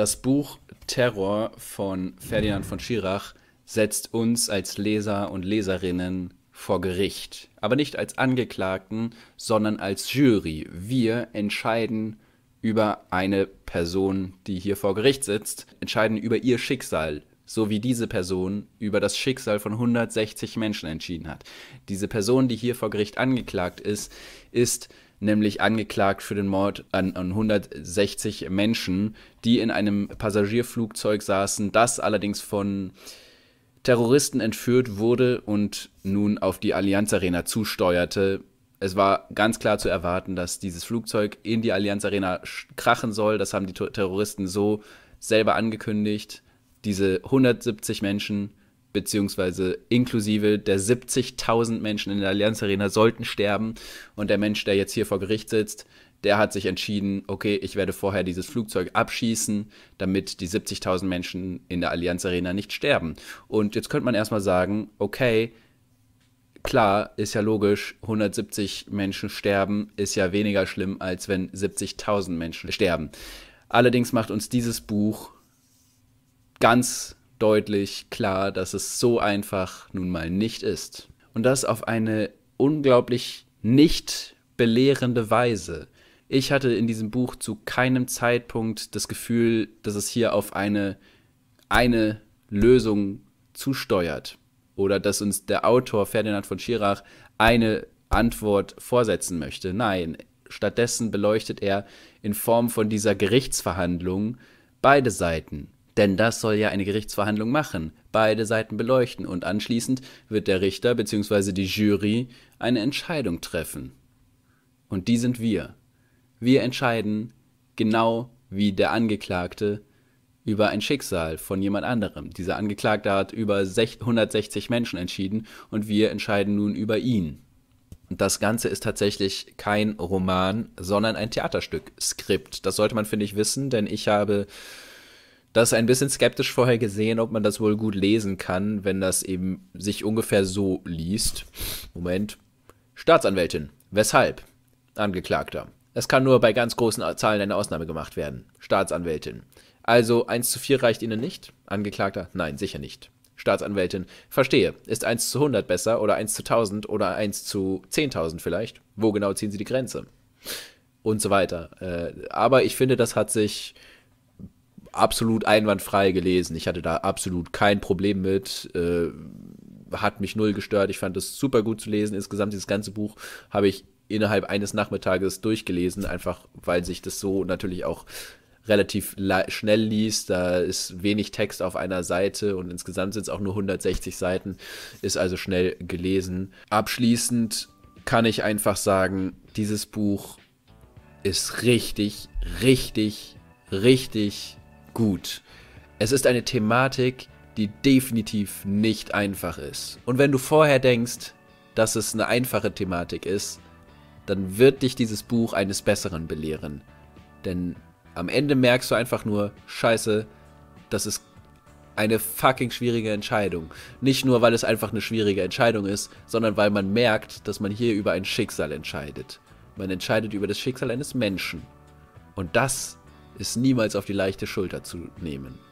Das Buch Terror von Ferdinand von Schirach setzt uns als Leser und Leserinnen vor Gericht. Aber nicht als Angeklagten, sondern als Jury. Wir entscheiden über eine Person, die hier vor Gericht sitzt, entscheiden über ihr Schicksal, so wie diese Person über das Schicksal von 160 Menschen entschieden hat. Diese Person, die hier vor Gericht angeklagt ist, ist nämlich angeklagt für den Mord an, an 160 Menschen, die in einem Passagierflugzeug saßen, das allerdings von Terroristen entführt wurde und nun auf die Allianz Arena zusteuerte. Es war ganz klar zu erwarten, dass dieses Flugzeug in die Allianz Arena krachen soll. Das haben die Terroristen so selber angekündigt. Diese 170 Menschen beziehungsweise inklusive der 70.000 Menschen in der Allianz Arena sollten sterben. Und der Mensch, der jetzt hier vor Gericht sitzt, der hat sich entschieden, okay, ich werde vorher dieses Flugzeug abschießen, damit die 70.000 Menschen in der Allianz Arena nicht sterben. Und jetzt könnte man erstmal sagen, okay, klar, ist ja logisch, 170 Menschen sterben, ist ja weniger schlimm, als wenn 70.000 Menschen sterben. Allerdings macht uns dieses Buch ganz deutlich klar, dass es so einfach nun mal nicht ist. Und das auf eine unglaublich nicht belehrende Weise. Ich hatte in diesem Buch zu keinem Zeitpunkt das Gefühl, dass es hier auf eine, eine Lösung zusteuert oder dass uns der Autor Ferdinand von Schirach eine Antwort vorsetzen möchte. Nein, stattdessen beleuchtet er in Form von dieser Gerichtsverhandlung beide Seiten. Denn das soll ja eine Gerichtsverhandlung machen, beide Seiten beleuchten und anschließend wird der Richter bzw. die Jury eine Entscheidung treffen. Und die sind wir. Wir entscheiden, genau wie der Angeklagte, über ein Schicksal von jemand anderem. Dieser Angeklagte hat über 160 Menschen entschieden und wir entscheiden nun über ihn. Und das Ganze ist tatsächlich kein Roman, sondern ein Theaterstück, Skript. Das sollte man, finde ich, wissen, denn ich habe das ein bisschen skeptisch vorher gesehen, ob man das wohl gut lesen kann, wenn das eben sich ungefähr so liest. Moment. Staatsanwältin. Weshalb? Angeklagter. Es kann nur bei ganz großen Zahlen eine Ausnahme gemacht werden. Staatsanwältin. Also 1 zu 4 reicht Ihnen nicht? Angeklagter. Nein, sicher nicht. Staatsanwältin. Verstehe. Ist 1 zu 100 besser oder 1 zu 1000 oder 1 zu 10.000 vielleicht? Wo genau ziehen Sie die Grenze? Und so weiter. Äh, aber ich finde, das hat sich absolut einwandfrei gelesen. Ich hatte da absolut kein Problem mit. Äh, hat mich null gestört. Ich fand es super gut zu lesen. Insgesamt dieses ganze Buch habe ich innerhalb eines Nachmittages durchgelesen, einfach weil sich das so natürlich auch relativ schnell liest. Da ist wenig Text auf einer Seite und insgesamt sind es auch nur 160 Seiten. Ist also schnell gelesen. Abschließend kann ich einfach sagen, dieses Buch ist richtig, richtig, richtig gut. Es ist eine Thematik, die definitiv nicht einfach ist. Und wenn du vorher denkst, dass es eine einfache Thematik ist, dann wird dich dieses Buch eines Besseren belehren. Denn am Ende merkst du einfach nur, scheiße, das ist eine fucking schwierige Entscheidung. Nicht nur, weil es einfach eine schwierige Entscheidung ist, sondern weil man merkt, dass man hier über ein Schicksal entscheidet. Man entscheidet über das Schicksal eines Menschen. Und das ist es niemals auf die leichte Schulter zu nehmen.